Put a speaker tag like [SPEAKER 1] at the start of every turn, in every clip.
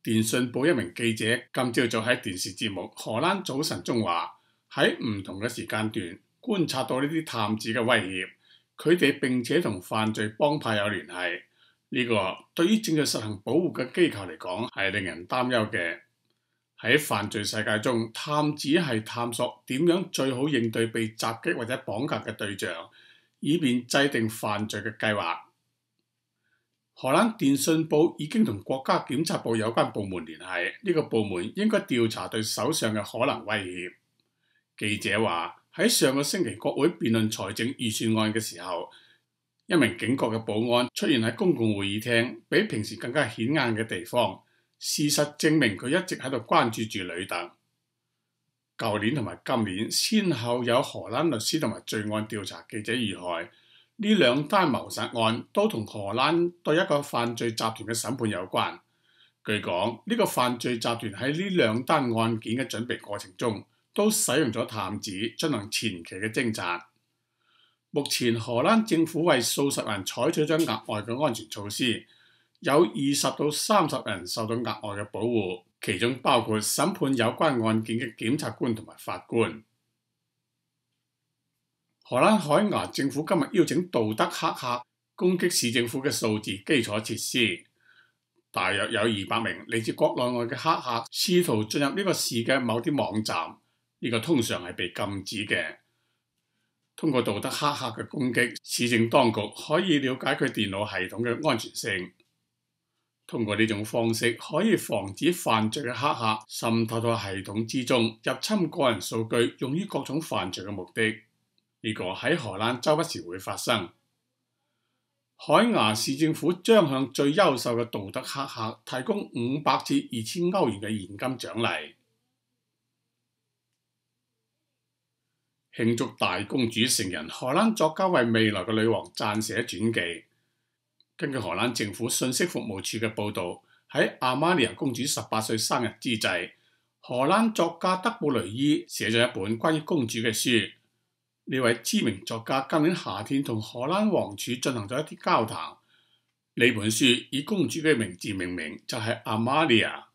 [SPEAKER 1] 电信报一名记者今朝早喺电视节目《荷兰早晨》中话，喺唔同嘅时间段观察到呢啲探子嘅威胁，佢哋并且同犯罪帮派有联系。呢个对于正在实行保护嘅机构嚟讲系令人担忧嘅。喺犯罪世界中，探子系探索点样最好应对被袭击或者绑架嘅对象，以便制定犯罪嘅计划。荷蘭電信報已經同國家檢察部有關部門聯繫，呢個部門應該調查對首相嘅可能威脅。記者話喺上個星期國會辯論財政預算案嘅時候，一名警覺嘅保安出現喺公共會議廳，比平時更加顯眼嘅地方。事實證明佢一直喺度關注住吕特。舊年同埋今年，先後有荷蘭律師同埋罪案調查記者遇害。呢兩單謀殺案都同荷蘭對一個犯罪集團嘅審判有關。據講，呢個犯罪集團喺呢兩單案件嘅準備過程中，都使用咗探子進行前期嘅偵察。目前荷蘭政府為數十人採取咗額外嘅安全措施，有二十到三十人受到額外嘅保護，其中包括審判有關案件嘅檢察官同埋法官。荷兰海牙政府今日邀请道德黑客攻击市政府嘅数字基础设施，大约有二百名嚟自国内外嘅黑客试图进入呢个市嘅某啲网站。呢个通常系被禁止嘅。通过道德黑客嘅攻击，市政当局可以了解佢电脑系统嘅安全性。通过呢种方式，可以防止犯罪嘅黑客渗透到系统之中，入侵个人数据，用于各种犯罪嘅目的。呢个喺荷兰周不时会发生。海牙市政府将向最优秀嘅道德黑客提供五百至二千欧元嘅现金奖励，庆祝大公主成人。荷兰作家为未来嘅女王撰写传记。根据荷兰政府信息服务处嘅报道，喺阿玛尼亚公主十八岁生日之际，荷兰作家德布雷伊写咗一本关于公主嘅书。呢位知名作家今年夏天同荷兰王储进行咗一啲交谈。呢本书以公主嘅名字命名，就系阿玛利亚。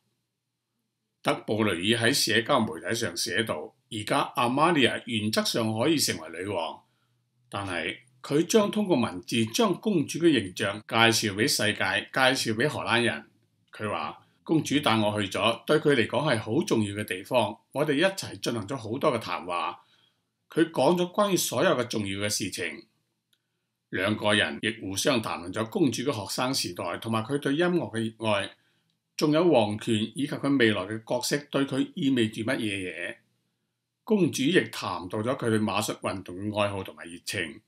[SPEAKER 1] 德布雷尔喺社交媒体上写到：，而家阿玛利亚原则上可以成为女王，但系佢将通过文字将公主嘅形象介绍俾世界，介绍俾荷兰人。佢话公主带我去咗，对佢嚟讲系好重要嘅地方。我哋一齐进行咗好多嘅谈话。佢講咗關於所有嘅重要嘅事情，兩個人亦互相談論咗公主嘅學生時代同埋佢對音樂嘅熱愛，仲有皇權以及佢未來嘅角色對佢意味住乜嘢嘢。公主亦談到咗佢馬術運動嘅愛好同埋熱情。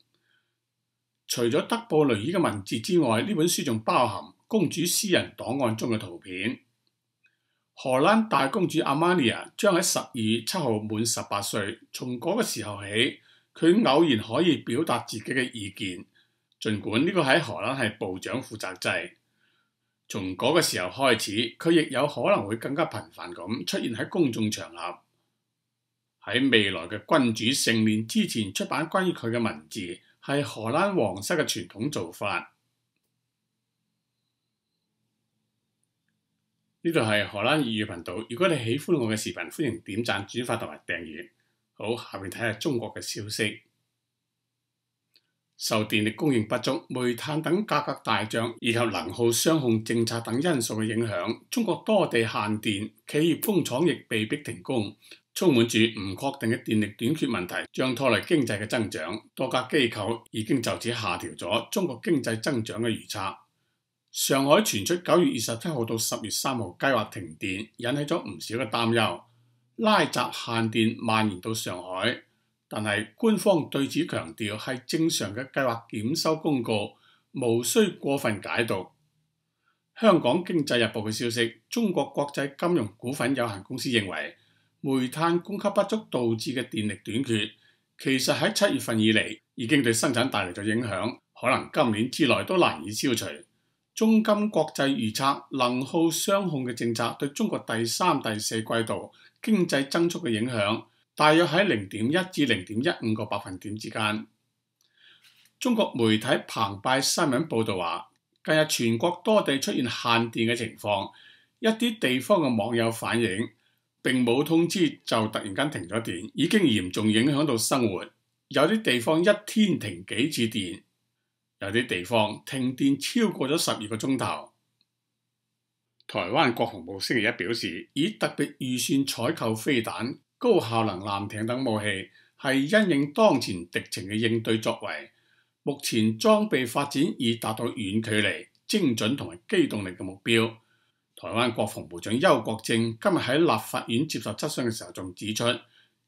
[SPEAKER 1] 除咗德布雷尔嘅文字之外，呢本書仲包含公主私人檔案中嘅圖片。荷兰大公主阿玛尼亚将喺十二月七号满十八岁，从嗰个时候起，佢偶然可以表达自己嘅意见，尽管呢个喺荷兰系部长负责制。从嗰个时候开始，佢亦有可能会更加频繁咁出现喺公众场合。喺未来嘅君主成年之前出版关于佢嘅文字，系荷兰皇室嘅传统做法。呢度系荷兰粤语频道。如果你喜欢我嘅视频，欢迎点赞、转发同埋订阅。好，下面睇下中国嘅消息。受电力供应不足、煤炭等价格大涨以及能耗双控政策等因素嘅影响，中国多地限电，企业封厂亦被逼停工，充满住唔确定嘅电力短缺问题，将拖累经济嘅增长。多家机构已经就此下调咗中国经济增长嘅预测。上海传出九月二十七号到十月三号计划停电，引起咗唔少嘅担忧，拉闸限电蔓延到上海。但系官方对此强调系正常嘅计划检修公告，无需过分解读。香港经济日报嘅消息，中国国际金融股份有限公司认为，煤炭供给不足导致嘅电力短缺，其实喺七月份以嚟已经对生产带嚟咗影响，可能今年之内都难以消除。中金國際預測，能耗雙控嘅政策對中國第三、第四季度經濟增速嘅影響，大約喺零點一至零點一五個百分點之間。中國媒體澎湃新聞報導話，近日全國多地出現限電嘅情況，一啲地方嘅網友反映並冇通知就突然間停咗電，已經嚴重影響到生活，有啲地方一天停幾次電。有啲地方停电超過咗十二個鐘頭。台灣國防部星期一表示，以特別預算採購飛彈、高效能艦艇等武器，係因應當前敌情嘅應對作為。目前裝備發展已達到遠距離、精准同埋機動力嘅目標。台灣國防部長邱國正今日喺立法院接受質詢嘅時候，仲指出。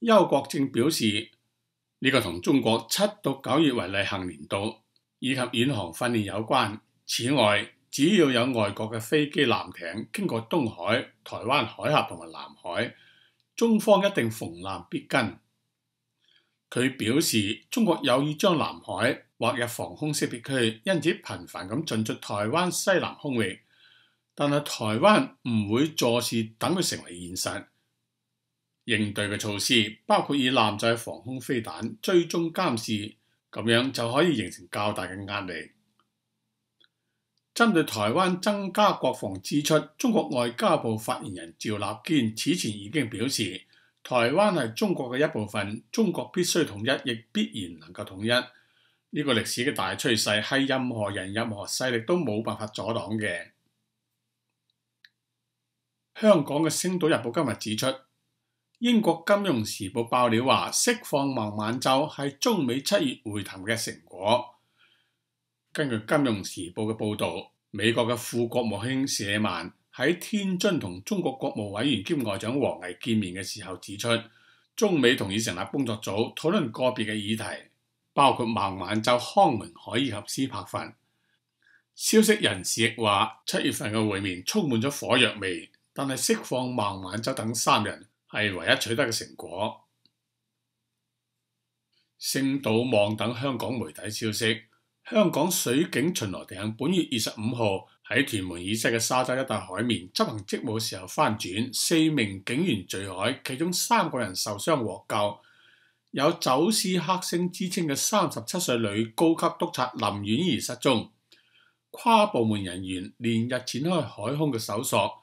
[SPEAKER 1] 邱国正表示，呢个同中国七到九月为例行年度以及远航训练有关。此外，只要有外国嘅飞机、舰艇经过东海、台湾海峡同埋南海，中方一定逢难必跟。佢表示，中国有意将南海划入防空识别区，因此频繁咁进出台湾西南空域。但系台湾唔会坐视等佢成为现实。應對嘅措施包括以攔載防空飛彈、追蹤監視，咁樣就可以形成較大嘅壓力。針對台灣增加國防支出，中國外交部發言人趙立堅此前已經表示：台灣係中國嘅一部分，中國必須統一，亦必然能夠統一。呢個歷史嘅大趨勢係任何人、任何勢力都冇辦法阻擋嘅。香港嘅星島日報今日指出。英国金融时报爆料话，释放孟晚舟系中美七月会谈嘅成果。根据金融时报嘅报道，美国嘅副国务卿舍曼喺天津同中国国务委员兼外长王毅见面嘅时候指出，中美同意成立工作组讨论个别嘅议题，包括孟晚舟、康明、海尔合斯帕凡。消息人士亦话，七月份嘅会面充满咗火药味，但系释放孟晚舟等三人。系唯一取得嘅成果。圣岛网等香港媒体消息，香港水警巡逻艇本月二十五号喺屯门以西嘅沙洲一带海面执行职务时候翻转，四名警员坠海，其中三个人受伤获救。有走私黑星之称嘅三十七岁女高级督察林婉仪失踪，跨部门人员连日展开海空嘅搜索。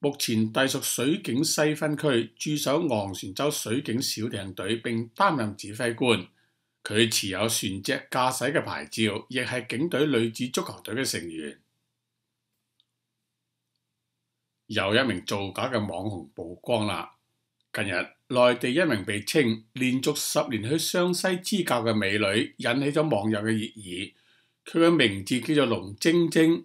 [SPEAKER 1] 目前隶属水警西分区驻守昂船洲水警小艇队，并担任指挥官。佢持有船只驾驶嘅牌照，亦系警队女子足球队嘅成员。又一名造假嘅网红曝光啦！近日，内地一名被称连续十年去湘西支教嘅美女，引起咗网友嘅热议。佢嘅名字叫做龙晶晶。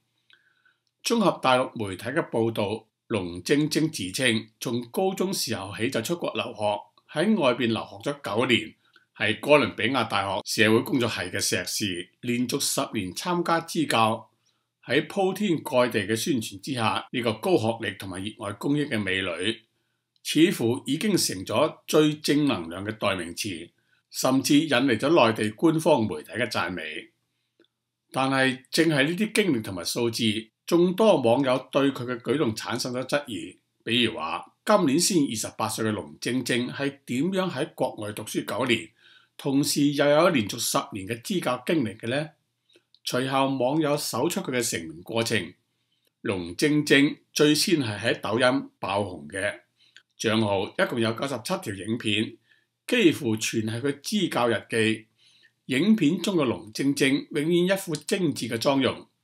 [SPEAKER 1] 综合大陆媒体嘅报道，龙晶晶自称从高中时候起就出国留学，喺外边留学咗九年，系哥伦比亚大学社会工作系嘅硕士，连续十年参加支教。喺铺天盖地嘅宣传之下，呢个高学历同埋热爱公益嘅美女，似乎已经成咗最正能量嘅代名词，甚至引嚟咗内地官方媒体嘅赞美。但系正系呢啲经历同埋数字。众多网友对佢嘅举动产生咗质疑，比如话今年先二十八岁嘅龙晶晶系点样喺国外读书九年，同时又有连续十年嘅支教经历嘅呢？随后网友搜出佢嘅成名过程，龙晶晶最先系喺抖音爆红嘅账号，一共有九十七条影片，几乎全系佢支教日记。影片中嘅龙晶晶永远一副精致嘅妆容。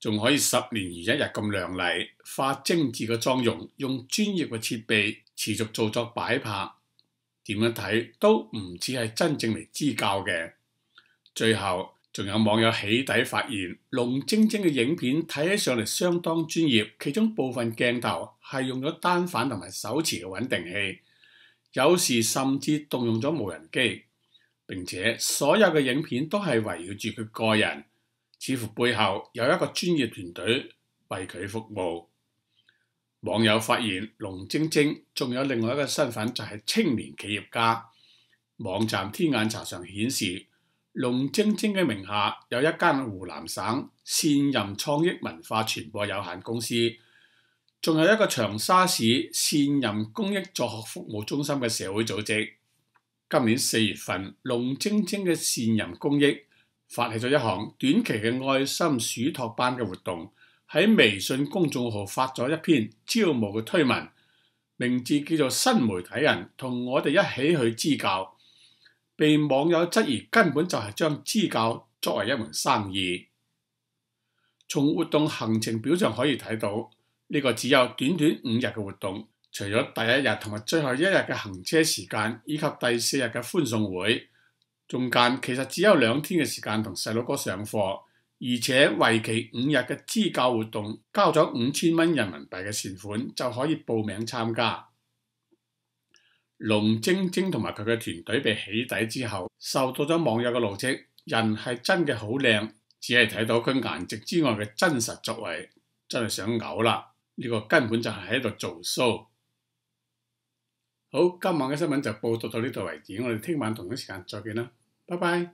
[SPEAKER 1] 仲可以十年如一日咁亮丽化精致嘅妆容，用专业嘅设备持续做作摆拍，点样睇都唔似系真正嚟支教嘅。最后仲有网友起底发现，龙晶晶嘅影片睇起上嚟相当专业，其中部分镜头系用咗单反同埋手持嘅稳定器，有时甚至动用咗无人机，并且所有嘅影片都系围绕住佢个人。似乎背後有一個專業團隊為佢服務。網友發現龍晶晶仲有另外一個身份，就係青年企業家。網站天眼查上顯示，龍晶晶嘅名下有一間湖南省善任創益文化傳播有限公司，仲有一個長沙市善任公益助學服務中心嘅社會組織。今年四月份，龍晶晶嘅善任公益。发起咗一项短期嘅爱心暑托班嘅活动，喺微信公众号发咗一篇招募嘅推文，名字叫做《新媒体人同我哋一起去支教》，被网友质疑根本就系将支教作为一门生意。从活动行程表上可以睇到，呢个只有短短五日嘅活动，除咗第一日同埋最后一日嘅行车时间，以及第四日嘅欢送会。中间其实只有两天嘅时间同细佬哥上课，而且为期五日嘅支教活动交咗五千蚊人民币嘅善款就可以报名参加。龙晶晶同埋佢嘅团队被起底之后，受到咗网友嘅怒斥，人系真嘅好靓，只系睇到佢颜值之外嘅真实作为，真系想呕啦！呢个根本就系喺度做 show。好，今晚嘅新闻就报道到呢度为止，我哋听晚同一时间再见啦。拜拜。